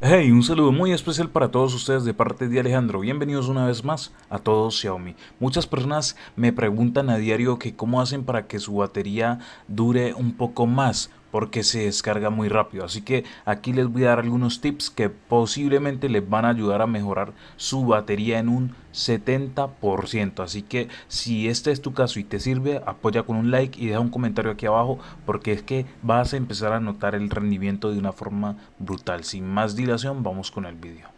Hey, un saludo muy especial para todos ustedes de parte de Alejandro. Bienvenidos una vez más a todos Xiaomi. Muchas personas me preguntan a diario que cómo hacen para que su batería dure un poco más porque se descarga muy rápido. Así que aquí les voy a dar algunos tips que posiblemente les van a ayudar a mejorar su batería en un 70%. Así que si este es tu caso y te sirve, apoya con un like y deja un comentario aquí abajo porque es que vas a empezar a notar el rendimiento de una forma brutal. Sin más dilación, vamos con el vídeo.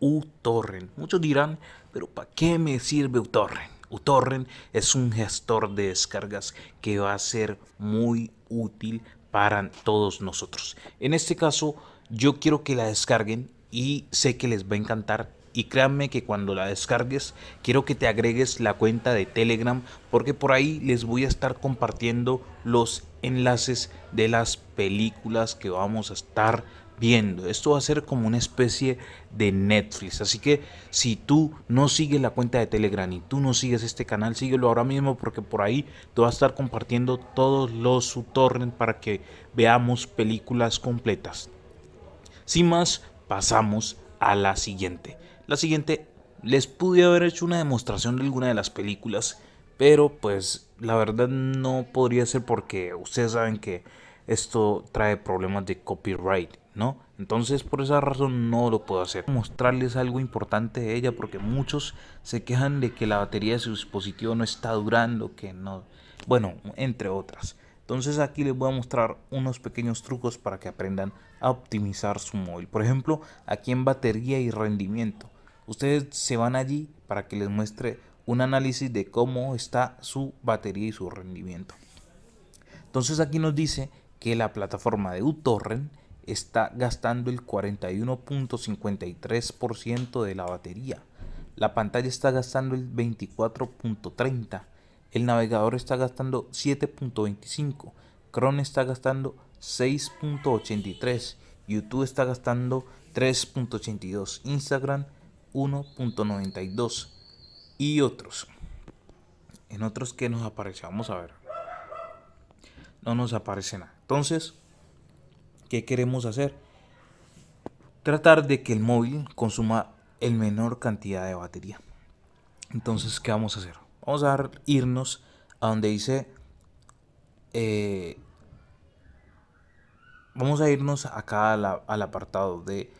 uTorrent. Muchos dirán, pero ¿para qué me sirve uTorrent? uTorrent es un gestor de descargas que va a ser muy útil para todos nosotros. En este caso, yo quiero que la descarguen y sé que les va a encantar y créanme que cuando la descargues quiero que te agregues la cuenta de Telegram porque por ahí les voy a estar compartiendo los enlaces de las películas que vamos a estar viendo. Esto va a ser como una especie de Netflix. Así que si tú no sigues la cuenta de Telegram y tú no sigues este canal, síguelo ahora mismo porque por ahí te va a estar compartiendo todos los subtorrents para que veamos películas completas. Sin más, pasamos a la siguiente. La siguiente, les pude haber hecho una demostración de alguna de las películas, pero pues la verdad no podría ser porque ustedes saben que esto trae problemas de copyright, ¿no? Entonces por esa razón no lo puedo hacer. Mostrarles algo importante de ella porque muchos se quejan de que la batería de su dispositivo no está durando, que no... Bueno, entre otras. Entonces aquí les voy a mostrar unos pequeños trucos para que aprendan a optimizar su móvil. Por ejemplo, aquí en batería y rendimiento. Ustedes se van allí para que les muestre un análisis de cómo está su batería y su rendimiento. Entonces aquí nos dice que la plataforma de uTorrent está gastando el 41.53% de la batería, la pantalla está gastando el 24.30%, el navegador está gastando 7.25%, Chrome está gastando 6.83%, YouTube está gastando 3.82%, Instagram 1.92% y otros. En otros que nos aparece, vamos a ver no nos aparece nada. Entonces, ¿qué queremos hacer? Tratar de que el móvil consuma el menor cantidad de batería. Entonces, ¿qué vamos a hacer? Vamos a irnos a donde dice... Eh, vamos a irnos acá al apartado de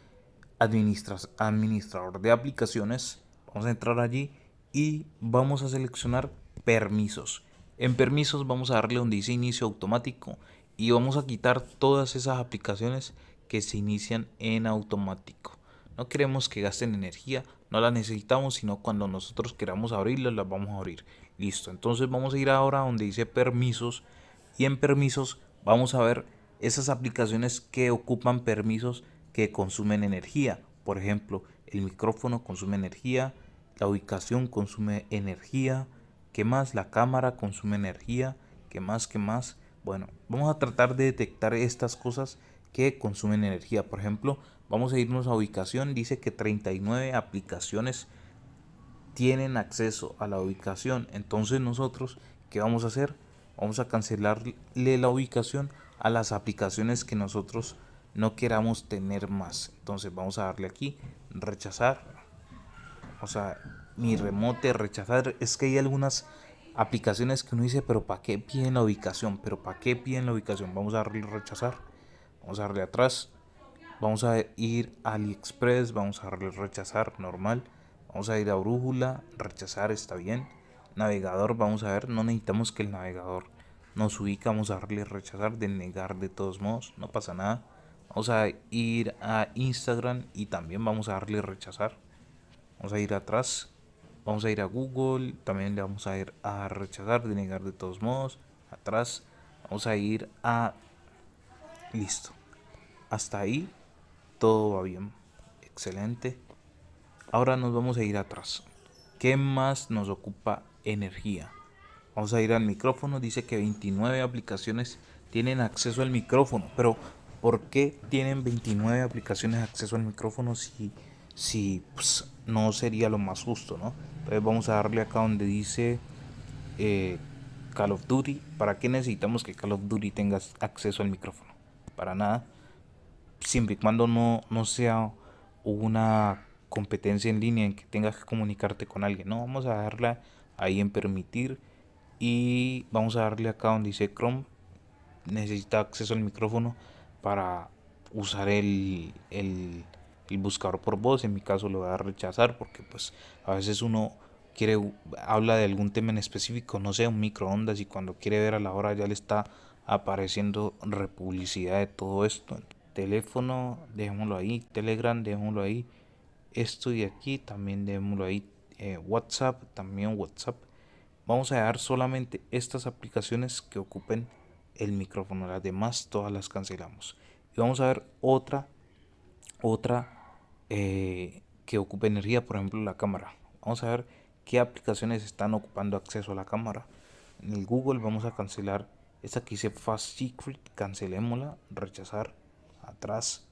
administrador de aplicaciones. Vamos a entrar allí y vamos a seleccionar permisos. En permisos vamos a darle donde dice inicio automático y vamos a quitar todas esas aplicaciones que se inician en automático. No queremos que gasten energía, no las necesitamos, sino cuando nosotros queramos abrirlas, las vamos a abrir. Listo, entonces vamos a ir ahora donde dice permisos y en permisos vamos a ver esas aplicaciones que ocupan permisos que consumen energía. Por ejemplo, el micrófono consume energía, la ubicación consume energía, que más la cámara consume energía, que más, que más. Bueno, vamos a tratar de detectar estas cosas que consumen energía. Por ejemplo, vamos a irnos a ubicación. Dice que 39 aplicaciones tienen acceso a la ubicación. Entonces nosotros, ¿qué vamos a hacer? Vamos a cancelarle la ubicación a las aplicaciones que nosotros no queramos tener más. Entonces vamos a darle aquí, rechazar. Vamos a mi remote, rechazar. Es que hay algunas aplicaciones que uno dice, pero ¿para qué piden la ubicación? ¿Pero para qué piden la ubicación? Vamos a darle rechazar. Vamos a darle atrás. Vamos a ir a AliExpress. Vamos a darle rechazar normal. Vamos a ir a brújula. Rechazar está bien. Navegador, vamos a ver. No necesitamos que el navegador nos ubica. Vamos a darle rechazar. Denegar de todos modos. No pasa nada. Vamos a ir a Instagram y también vamos a darle rechazar. Vamos a ir atrás Vamos a ir a Google, también le vamos a ir a rechazar, denegar de todos modos, atrás, vamos a ir a... Listo. Hasta ahí todo va bien. Excelente. Ahora nos vamos a ir atrás. ¿Qué más nos ocupa energía? Vamos a ir al micrófono. Dice que 29 aplicaciones tienen acceso al micrófono. Pero ¿por qué tienen 29 aplicaciones acceso al micrófono si, si pues, no sería lo más justo, ¿no? Entonces vamos a darle acá donde dice eh, Call of Duty. ¿Para qué necesitamos que Call of Duty tenga acceso al micrófono? Para nada. Siempre y cuando no, sea una competencia en línea en que tengas que comunicarte con alguien. No, vamos a darle ahí en permitir. Y vamos a darle acá donde dice Chrome. Necesita acceso al micrófono para usar el el buscador por voz, en mi caso lo voy a rechazar porque pues a veces uno quiere habla de algún tema en específico, no sea un microondas y cuando quiere ver a la hora ya le está apareciendo republicidad de todo esto. Teléfono, dejémoslo ahí, Telegram, dejémoslo ahí, esto de aquí también dejémoslo ahí, eh, WhatsApp, también WhatsApp. Vamos a dejar solamente estas aplicaciones que ocupen el micrófono, las demás todas las cancelamos. Y vamos a ver otra otra eh, que ocupe energía, por ejemplo la cámara. Vamos a ver qué aplicaciones están ocupando acceso a la cámara. En el Google vamos a cancelar esta que dice Fast Secret, cancelémosla, rechazar, atrás.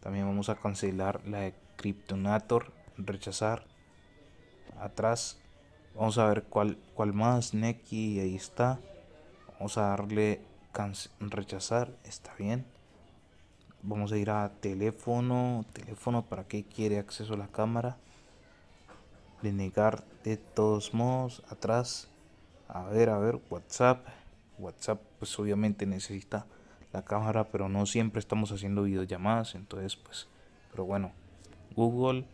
También vamos a cancelar la de Cryptonator, rechazar, atrás. Vamos a ver cuál, cuál más, Neki, ahí está. Vamos a darle rechazar, está bien vamos a ir a teléfono teléfono para que quiere acceso a la cámara denegar de todos modos atrás a ver a ver whatsapp whatsapp pues obviamente necesita la cámara pero no siempre estamos haciendo videollamadas entonces pues pero bueno google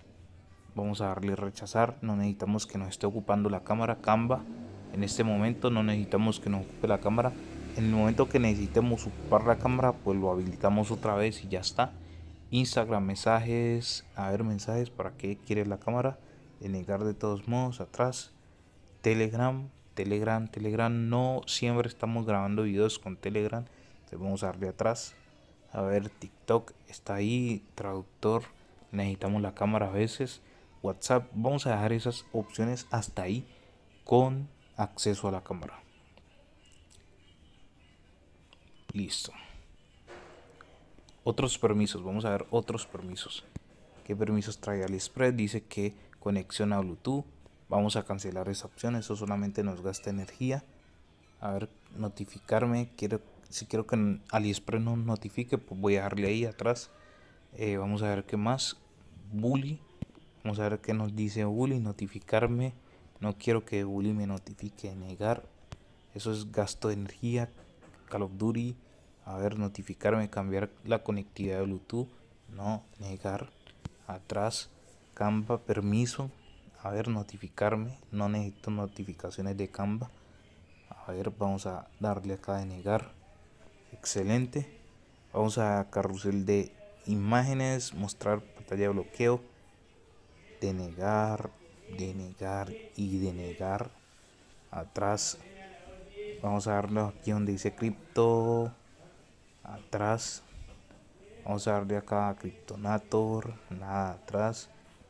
vamos a darle rechazar no necesitamos que nos esté ocupando la cámara canva en este momento no necesitamos que nos ocupe la cámara en el momento que necesitemos ocupar la cámara pues lo habilitamos otra vez y ya está Instagram mensajes a ver mensajes para qué quiere la cámara denegar de todos modos atrás Telegram Telegram Telegram no siempre estamos grabando videos con Telegram entonces vamos a darle atrás a ver TikTok está ahí traductor necesitamos la cámara a veces WhatsApp vamos a dejar esas opciones hasta ahí con acceso a la cámara Listo. Otros permisos. Vamos a ver otros permisos. ¿Qué permisos trae AliExpress? Dice que conexión a Bluetooth. Vamos a cancelar esa opción. Eso solamente nos gasta energía. A ver, notificarme. Quiero, si quiero que AliExpress no notifique, pues voy a darle ahí atrás. Eh, vamos a ver qué más. Bully. Vamos a ver qué nos dice Bully. Notificarme. No quiero que Bully me notifique. Negar. Eso es gasto de energía. Call of Duty, a ver, notificarme, cambiar la conectividad de Bluetooth, no, negar, atrás, Canva, permiso, a ver, notificarme, no necesito notificaciones de Canva, a ver, vamos a darle acá de negar, excelente, vamos a carrusel de imágenes, mostrar pantalla de bloqueo, denegar, denegar y denegar, atrás, vamos a darle aquí donde dice cripto atrás vamos a darle acá a Cryptonator, nada atrás,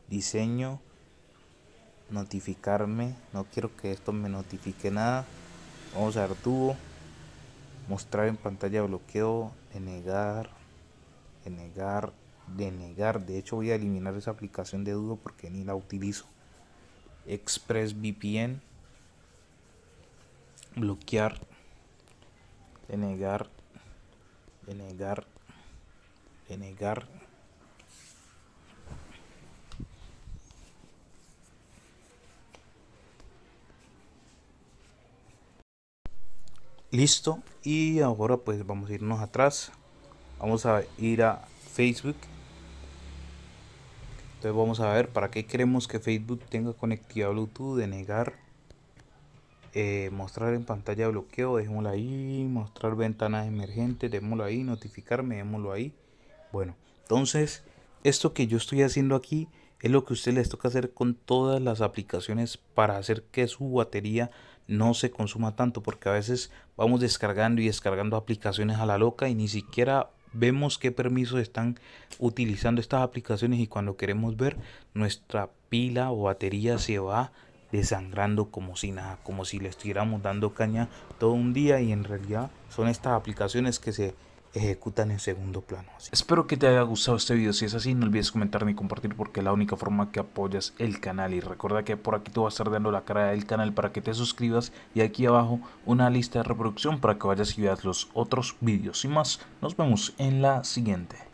diseño, notificarme, no quiero que esto me notifique nada, vamos a dar tubo, mostrar en pantalla bloqueo, denegar, denegar, denegar, de hecho voy a eliminar esa aplicación de dudo porque ni la utilizo, express vpn bloquear, denegar, denegar, denegar. Listo, y ahora pues vamos a irnos atrás. Vamos a ir a Facebook. Entonces vamos a ver para qué queremos que Facebook tenga conectividad Bluetooth, denegar. Eh, mostrar en pantalla de bloqueo, dejémoslo ahí, mostrar ventanas emergentes, démoslo ahí, notificarme, démoslo ahí. Bueno, entonces esto que yo estoy haciendo aquí es lo que usted les toca hacer con todas las aplicaciones para hacer que su batería no se consuma tanto, porque a veces vamos descargando y descargando aplicaciones a la loca y ni siquiera vemos qué permisos están utilizando estas aplicaciones y cuando queremos ver nuestra pila o batería se va desangrando como si nada, como si le estuviéramos dando caña todo un día y en realidad son estas aplicaciones que se ejecutan en segundo plano. Espero que te haya gustado este video, si es así no olvides comentar ni compartir porque es la única forma que apoyas el canal y recuerda que por aquí te voy a estar dando la cara del canal para que te suscribas y aquí abajo una lista de reproducción para que vayas y veas los otros vídeos. y más, nos vemos en la siguiente.